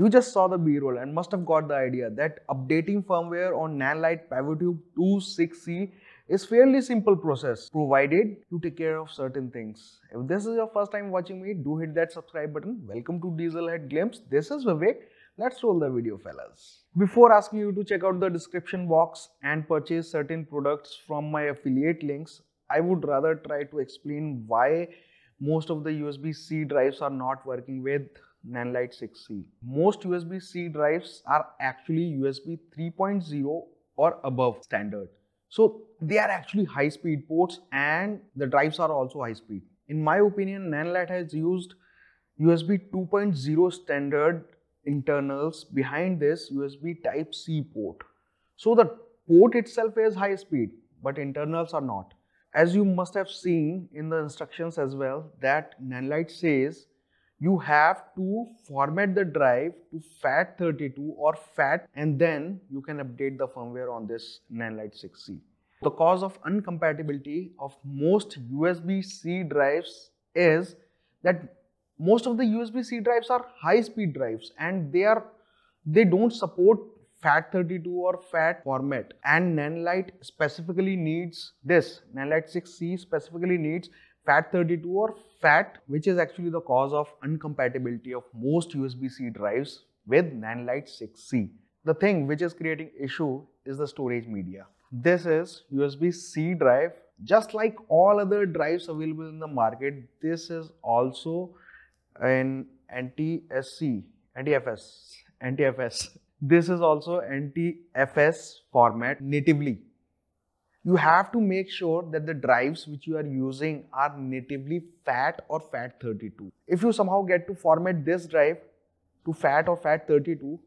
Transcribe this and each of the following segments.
You just saw the B-roll and must have got the idea that updating firmware on Nanlite Pivotube 26C is fairly simple process provided you take care of certain things. If this is your first time watching me, do hit that subscribe button. Welcome to Dieselhead Glimpse. This is Vivek. Let's roll the video fellas. Before asking you to check out the description box and purchase certain products from my affiliate links, I would rather try to explain why most of the USB-C drives are not working with Nanlite 6C. Most USB-C drives are actually USB 3.0 or above standard. So they are actually high speed ports and the drives are also high speed. In my opinion, Nanlite has used USB 2.0 standard internals behind this USB type C port. So the port itself is high speed, but internals are not as you must have seen in the instructions as well that nanlite says you have to format the drive to FAT32 or FAT and then you can update the firmware on this nanlite 6C. The cause of uncompatibility of most USB-C drives is that most of the USB-C drives are high-speed drives and they are they don't support FAT32 or FAT format and Nanlite specifically needs this. Nanlite 6C specifically needs FAT32 or FAT which is actually the cause of incompatibility of most USB-C drives with Nanlite 6C. The thing which is creating issue is the storage media. This is USB-C drive. Just like all other drives available in the market, this is also an NTSC, NTFS, NTFS. This is also NTFS format natively. You have to make sure that the drives which you are using are natively FAT or FAT32. If you somehow get to format this drive to FAT or FAT32,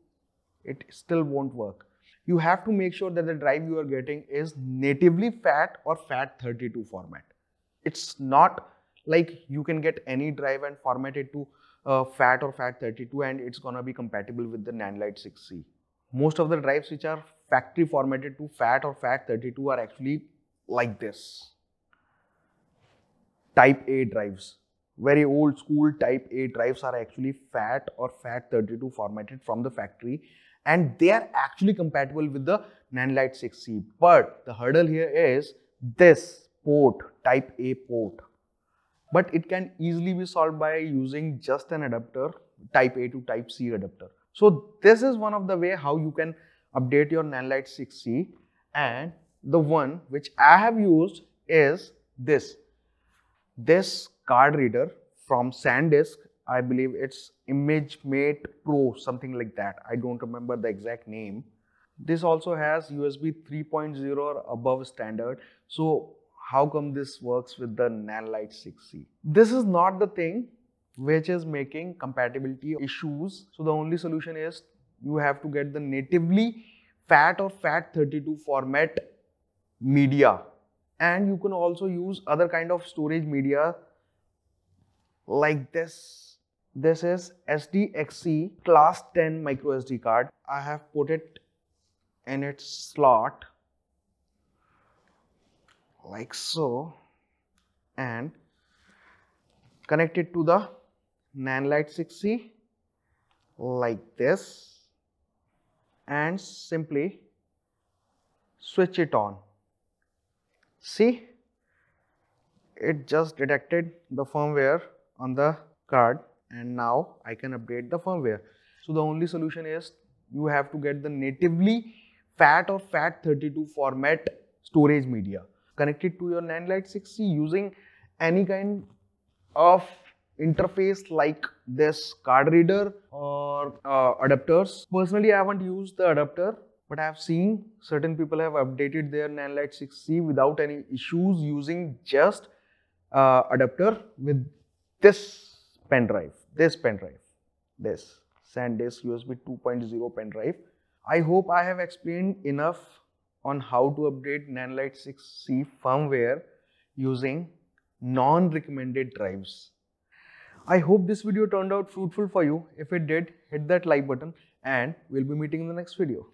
it still won't work. You have to make sure that the drive you are getting is natively FAT or FAT32 format. It's not like you can get any drive and format it to uh, FAT or FAT32 and it's gonna be compatible with the Nanlite 6C. Most of the drives which are factory formatted to FAT or FAT32 are actually like this. Type A drives. Very old school type A drives are actually FAT or FAT32 formatted from the factory and they are actually compatible with the Nanlite 6C. But the hurdle here is this port, type A port but it can easily be solved by using just an adapter type A to type C adapter. So this is one of the way how you can update your Nanlite 6C and the one which I have used is this. This card reader from SanDisk, I believe it's ImageMate Pro, something like that. I don't remember the exact name. This also has USB 3.0 or above standard. So how come this works with the Nanlite 6C? This is not the thing which is making compatibility issues. So the only solution is you have to get the natively FAT or FAT32 format media and you can also use other kind of storage media like this. This is SDXC class 10 micro SD card. I have put it in its slot like so and connect it to the Nanlite 6C like this and simply switch it on. See it just detected the firmware on the card and now I can update the firmware. So the only solution is you have to get the natively FAT or FAT32 format storage media connected to your NAND Lite 6C using any kind of interface like this card reader or uh, adapters. Personally, I haven't used the adapter, but I have seen certain people have updated their NAND Lite 6C without any issues using just uh, adapter with this pen drive, this pen drive, this SanDisk USB 2.0 pen drive. I hope I have explained enough on how to update Nanlite 6C firmware using non-recommended drives. I hope this video turned out fruitful for you. If it did, hit that like button and we'll be meeting in the next video.